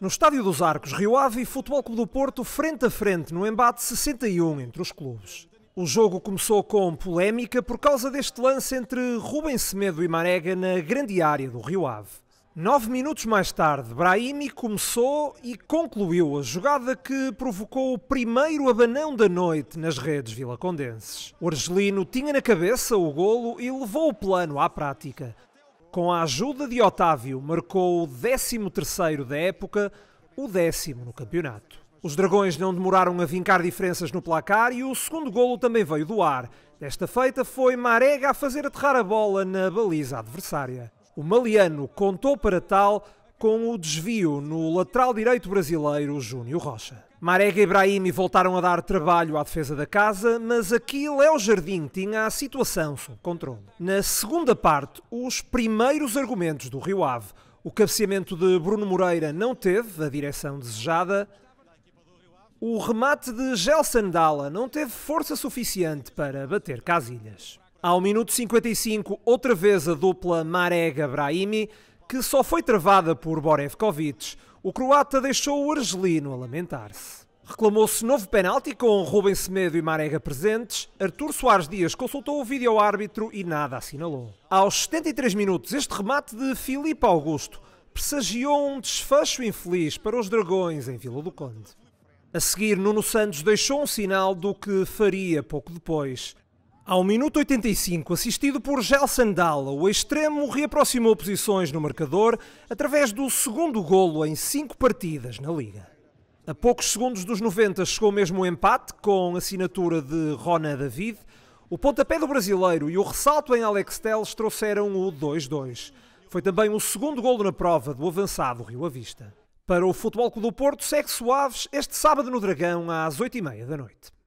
No Estádio dos Arcos, Rio Ave e Futebol Clube do Porto frente a frente no embate 61 entre os clubes. O jogo começou com polémica por causa deste lance entre Rubem Semedo e Marega na grande área do Rio Ave. Nove minutos mais tarde, Brahimi começou e concluiu a jogada que provocou o primeiro abanão da noite nas redes vilacondenses. O argelino tinha na cabeça o golo e levou o plano à prática. Com a ajuda de Otávio, marcou o 13º da época, o décimo no campeonato. Os dragões não demoraram a vincar diferenças no placar e o segundo golo também veio do ar. Desta feita foi Marega a fazer aterrar a bola na baliza adversária. O maliano contou para tal com o desvio no lateral direito brasileiro Júnior Rocha. Marega e Ibrahimi voltaram a dar trabalho à defesa da casa, mas aqui Léo Jardim tinha a situação sob controle. Na segunda parte, os primeiros argumentos do Rio Ave. O cabeceamento de Bruno Moreira não teve a direção desejada. O remate de Gelson Dalla não teve força suficiente para bater Casilhas. Ao minuto 55, outra vez a dupla Marega-Brahimi que só foi travada por Borevkovic, o croata deixou o argelino a lamentar-se. Reclamou-se novo penalti com Rubens Semedo e Marega presentes. Artur Soares Dias consultou o vídeo árbitro e nada assinalou. Aos 73 minutos, este remate de Filipe Augusto presagiou um desfecho infeliz para os dragões em Vila do Conde. A seguir, Nuno Santos deixou um sinal do que faria pouco depois. Ao minuto 85, assistido por Gelson Dalla, o extremo reaproximou posições no marcador através do segundo golo em cinco partidas na Liga. A poucos segundos dos 90 chegou mesmo o empate, com assinatura de Rona David. O pontapé do brasileiro e o ressalto em Alex Teles trouxeram o 2-2. Foi também o segundo golo na prova do avançado Rio à Vista. Para o Futebol Clube do Porto, segue suaves este sábado no Dragão às 8h30 da noite.